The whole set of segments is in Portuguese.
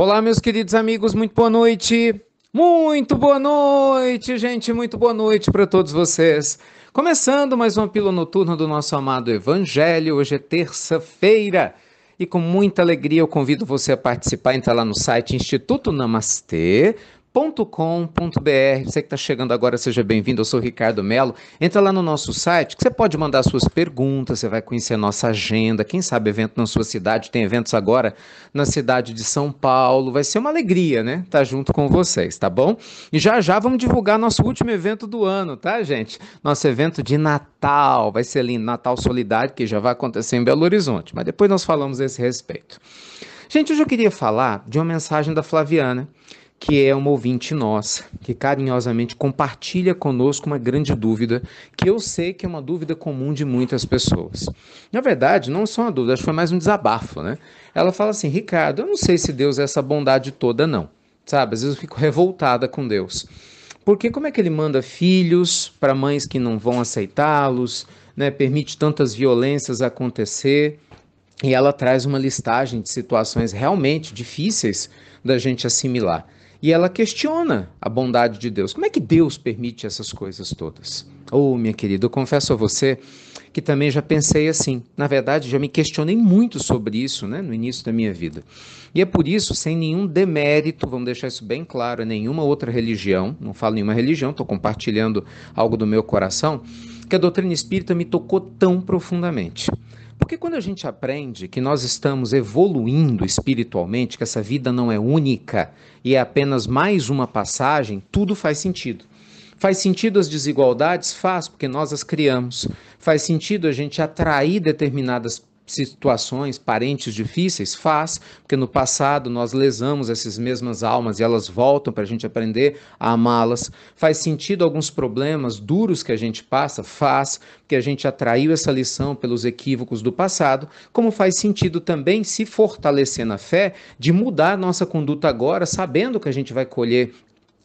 Olá, meus queridos amigos, muito boa noite. Muito boa noite, gente, muito boa noite para todos vocês. Começando mais uma pílula noturna do nosso amado Evangelho, hoje é terça-feira. E com muita alegria eu convido você a participar, entrar lá no site Instituto Namastê, www.ricardomelo.com.br. Você que está chegando agora, seja bem-vindo. Eu sou o Ricardo Melo. Entra lá no nosso site, que você pode mandar suas perguntas, você vai conhecer a nossa agenda. Quem sabe evento na sua cidade, tem eventos agora na cidade de São Paulo. Vai ser uma alegria, né? Estar tá junto com vocês, tá bom? E já já vamos divulgar nosso último evento do ano, tá, gente? Nosso evento de Natal. Vai ser lindo, Natal Solidário, que já vai acontecer em Belo Horizonte. Mas depois nós falamos a esse respeito. Gente, hoje eu queria falar de uma mensagem da Flaviana que é uma ouvinte nossa, que carinhosamente compartilha conosco uma grande dúvida, que eu sei que é uma dúvida comum de muitas pessoas. Na verdade, não é só uma dúvida, acho que foi mais um desabafo, né? Ela fala assim: Ricardo, eu não sei se Deus é essa bondade toda, não. Sabe, às vezes eu fico revoltada com Deus. Porque como é que ele manda filhos para mães que não vão aceitá-los, né? Permite tantas violências acontecer. E ela traz uma listagem de situações realmente difíceis da gente assimilar. E ela questiona a bondade de Deus. Como é que Deus permite essas coisas todas? Oh, minha querida, eu confesso a você que também já pensei assim. Na verdade, já me questionei muito sobre isso né, no início da minha vida. E é por isso, sem nenhum demérito, vamos deixar isso bem claro, nenhuma outra religião, não falo nenhuma religião, estou compartilhando algo do meu coração, que a doutrina espírita me tocou tão profundamente. Porque quando a gente aprende que nós estamos evoluindo espiritualmente, que essa vida não é única e é apenas mais uma passagem, tudo faz sentido. Faz sentido as desigualdades? Faz, porque nós as criamos. Faz sentido a gente atrair determinadas situações, parentes difíceis? Faz, porque no passado nós lesamos essas mesmas almas e elas voltam para a gente aprender a amá-las. Faz sentido alguns problemas duros que a gente passa? Faz, porque a gente atraiu essa lição pelos equívocos do passado. Como faz sentido também se fortalecer na fé de mudar nossa conduta agora, sabendo que a gente vai colher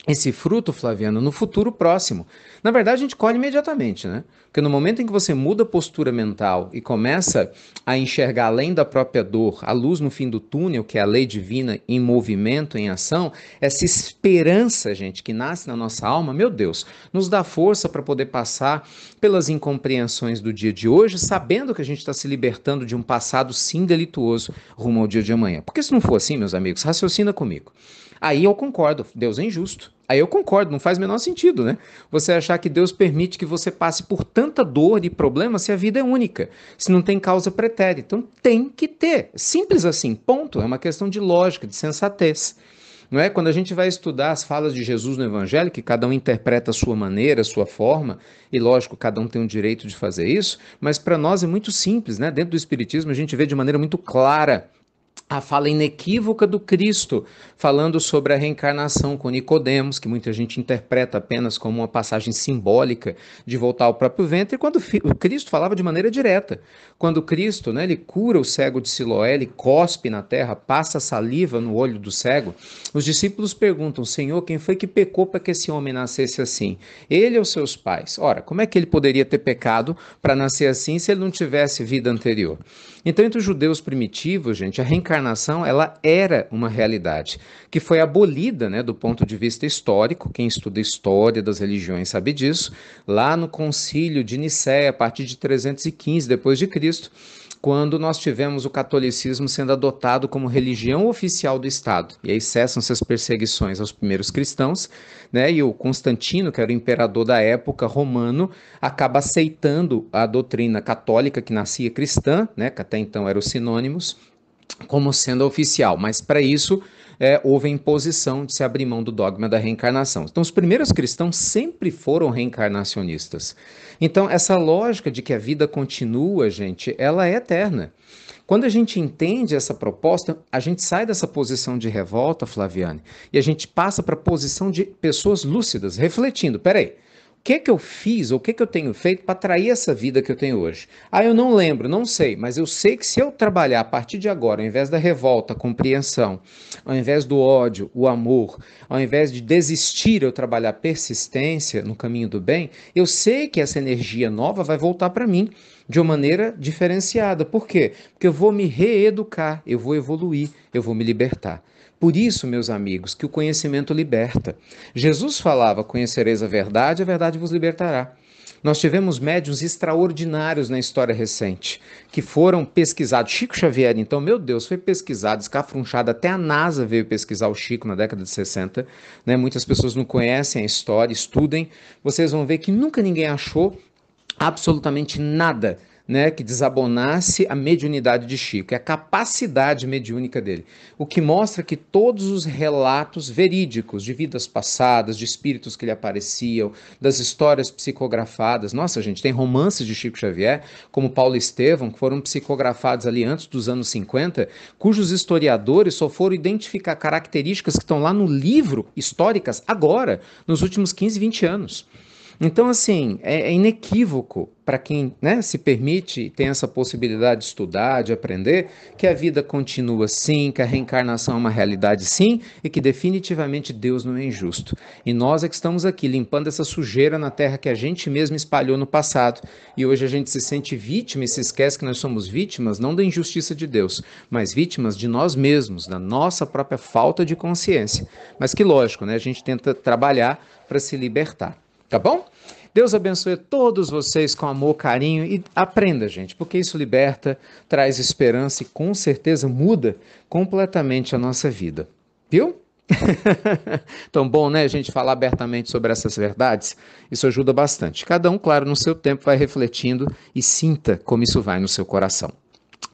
esse fruto, Flaviano, no futuro próximo. Na verdade, a gente colhe imediatamente, né? Porque no momento em que você muda a postura mental e começa a enxergar além da própria dor, a luz no fim do túnel, que é a lei divina em movimento, em ação, essa esperança, gente, que nasce na nossa alma, meu Deus, nos dá força para poder passar pelas incompreensões do dia de hoje, sabendo que a gente está se libertando de um passado sim delituoso rumo ao dia de amanhã. Porque se não for assim, meus amigos, raciocina comigo. Aí eu concordo, Deus é injusto. Aí eu concordo, não faz o menor sentido, né? Você achar que Deus permite que você passe por tanta dor e problema se a vida é única, se não tem causa pretérita. Então tem que ter. Simples assim, ponto. É uma questão de lógica, de sensatez. Não é? Quando a gente vai estudar as falas de Jesus no Evangelho, que cada um interpreta a sua maneira, a sua forma, e lógico, cada um tem o direito de fazer isso, mas para nós é muito simples, né? Dentro do Espiritismo a gente vê de maneira muito clara a fala inequívoca do Cristo, falando sobre a reencarnação com Nicodemos, que muita gente interpreta apenas como uma passagem simbólica de voltar ao próprio ventre, quando o Cristo falava de maneira direta. Quando Cristo, né, ele cura o cego de Siloé, ele cospe na terra, passa saliva no olho do cego, os discípulos perguntam: "Senhor, quem foi que pecou para que esse homem nascesse assim? Ele ou seus pais?" Ora, como é que ele poderia ter pecado para nascer assim se ele não tivesse vida anterior? Então, entre os judeus primitivos, gente, a reencarnação ela era uma realidade que foi abolida, né, do ponto de vista histórico. Quem estuda história das religiões sabe disso. Lá no Concílio de Nicéia, a partir de 315 depois de Cristo, quando nós tivemos o catolicismo sendo adotado como religião oficial do Estado. E aí cessam-se as perseguições aos primeiros cristãos, né? E o Constantino, que era o imperador da época romano, acaba aceitando a doutrina católica que nascia cristã, né? Que até então eram sinônimos, como sendo oficial. Mas para isso é, houve a imposição de se abrir mão do dogma da reencarnação. Então, os primeiros cristãos sempre foram reencarnacionistas. Então, essa lógica de que a vida continua, gente, ela é eterna. Quando a gente entende essa proposta, a gente sai dessa posição de revolta, Flaviane, e a gente passa para a posição de pessoas lúcidas, refletindo. Peraí, que que eu fiz ou o que que eu tenho feito para atrair essa vida que eu tenho hoje? Ah, eu não lembro, não sei, mas eu sei que se eu trabalhar a partir de agora, ao invés da revolta, a compreensão, ao invés do ódio, o amor, ao invés de desistir, eu trabalhar persistência no caminho do bem, eu sei que essa energia nova vai voltar para mim de uma maneira diferenciada. Por quê? Porque eu vou me reeducar, eu vou evoluir, eu vou me libertar. Por isso, meus amigos, que o conhecimento liberta. Jesus falava: Conhecereis a verdade, a verdade vos libertará. Nós tivemos médiums extraordinários na história recente, que foram pesquisados. Chico Xavier, então, meu Deus, foi pesquisado, escafrunchado. Até a NASA veio pesquisar o Chico na década de 60. Né? Muitas pessoas não conhecem a história, estudem. Vocês vão ver que nunca ninguém achou absolutamente nada né, que desabonasse a mediunidade de Chico, é a capacidade mediúnica dele. O que mostra que todos os relatos verídicos de vidas passadas, de espíritos que lhe apareciam, das histórias psicografadas. Nossa, gente, tem romances de Chico Xavier, como Paulo Estevam que foram psicografados ali antes dos anos 50, cujos historiadores só foram identificar características que estão lá no livro, históricas, agora, nos últimos 15, 20 anos. Então, assim, é, é inequívoco para quem né, se permite tem essa possibilidade de estudar, de aprender, que a vida continua sim, que a reencarnação é uma realidade sim, e que definitivamente Deus não é injusto. E nós é que estamos aqui limpando essa sujeira na terra que a gente mesmo espalhou no passado. E hoje a gente se sente vítima e se esquece que nós somos vítimas não da injustiça de Deus, mas vítimas de nós mesmos, da nossa própria falta de consciência. Mas que lógico, né? A gente tenta trabalhar para se libertar tá bom? Deus abençoe todos vocês com amor, carinho e aprenda, gente, porque isso liberta, traz esperança e com certeza muda completamente a nossa vida. Viu? Tão bom, né, a gente falar abertamente sobre essas verdades? Isso ajuda bastante. Cada um, claro, no seu tempo vai refletindo e sinta como isso vai no seu coração.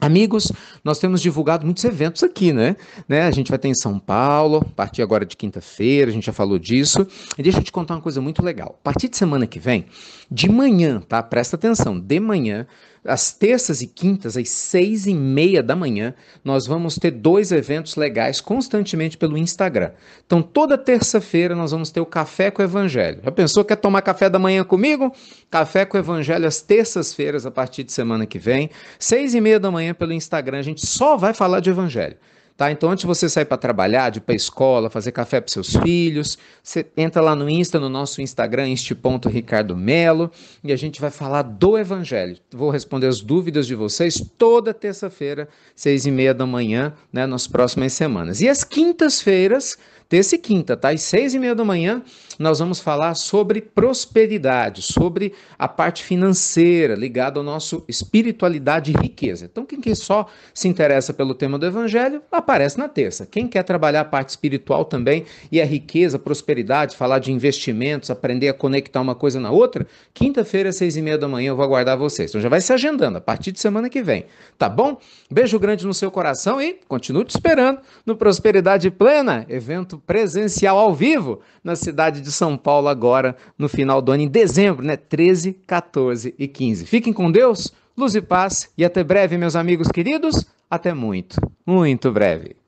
Amigos, nós temos divulgado muitos eventos aqui, né? né? A gente vai ter em São Paulo, a partir agora de quinta-feira, a gente já falou disso. E deixa eu te contar uma coisa muito legal. A partir de semana que vem, de manhã, tá? Presta atenção, de manhã, às terças e quintas, às seis e meia da manhã, nós vamos ter dois eventos legais constantemente pelo Instagram. Então, toda terça-feira nós vamos ter o Café com o Evangelho. Já pensou quer tomar café da manhã comigo? Café com o Evangelho às terças-feiras, a partir de semana que vem. Seis e meia da manhã pelo Instagram, a gente só vai falar de Evangelho. Tá? Então, antes de você sair para trabalhar, de ir para escola, fazer café para seus filhos, você entra lá no Insta, no nosso Instagram, este.ricardomelo, e a gente vai falar do Evangelho. Vou responder as dúvidas de vocês toda terça-feira, seis e meia da manhã, né, nas próximas semanas. E as quintas-feiras, terça e quinta, tá? Às seis e meia da manhã, nós vamos falar sobre prosperidade, sobre a parte financeira ligada ao nosso espiritualidade e riqueza. Então, quem que só se interessa pelo tema do evangelho, aparece na terça. Quem quer trabalhar a parte espiritual também e a riqueza, prosperidade, falar de investimentos, aprender a conectar uma coisa na outra, quinta-feira, às seis e meia da manhã, eu vou aguardar vocês. Então, já vai se agendando a partir de semana que vem, tá bom? Beijo grande no seu coração e continuo te esperando no Prosperidade Plena, evento presencial ao vivo na cidade de São Paulo agora no final do ano, em dezembro, né? 13, 14 e 15. Fiquem com Deus, luz e paz e até breve, meus amigos queridos. Até muito, muito breve.